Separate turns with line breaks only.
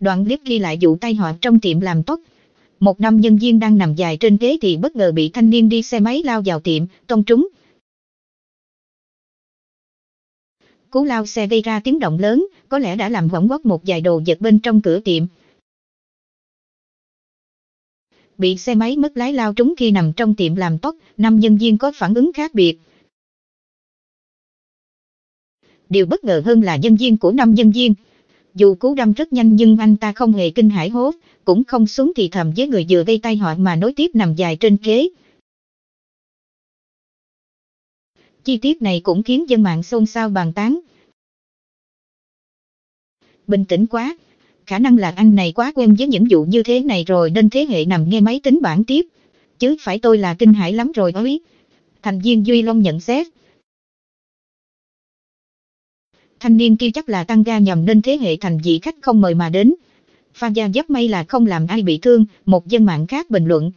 đoạn clip ghi lại vụ tai họa trong tiệm làm tóc. Một nam nhân viên đang nằm dài trên ghế thì bất ngờ bị thanh niên đi xe máy lao vào tiệm, tông trúng. Cú lao xe gây ra tiếng động lớn, có lẽ đã làm võng quất một vài đồ vật bên trong cửa tiệm. Bị xe máy mất lái lao trúng khi nằm trong tiệm làm tóc, năm nhân viên có phản ứng khác biệt. Điều bất ngờ hơn là nhân viên của năm nhân viên, dù cú đâm rất nhanh nhưng anh ta không hề kinh hãi hốt, cũng không xuống thì thầm với người vừa gây tai họa mà nối tiếp nằm dài
trên ghế. Chi tiết này cũng khiến dân mạng xôn xao bàn tán. Bình tĩnh quá,
khả năng là anh này quá quen với những vụ như thế này rồi nên thế hệ nằm nghe máy tính bản tiếp. Chứ phải tôi là kinh hãi lắm rồi ấy. Thành viên Duy Long nhận xét, thanh niên kia chắc là tăng ga nhằm nên thế hệ thành dị khách không mời mà
đến. Pha gia giấc may là không làm ai bị thương, một dân mạng khác bình luận,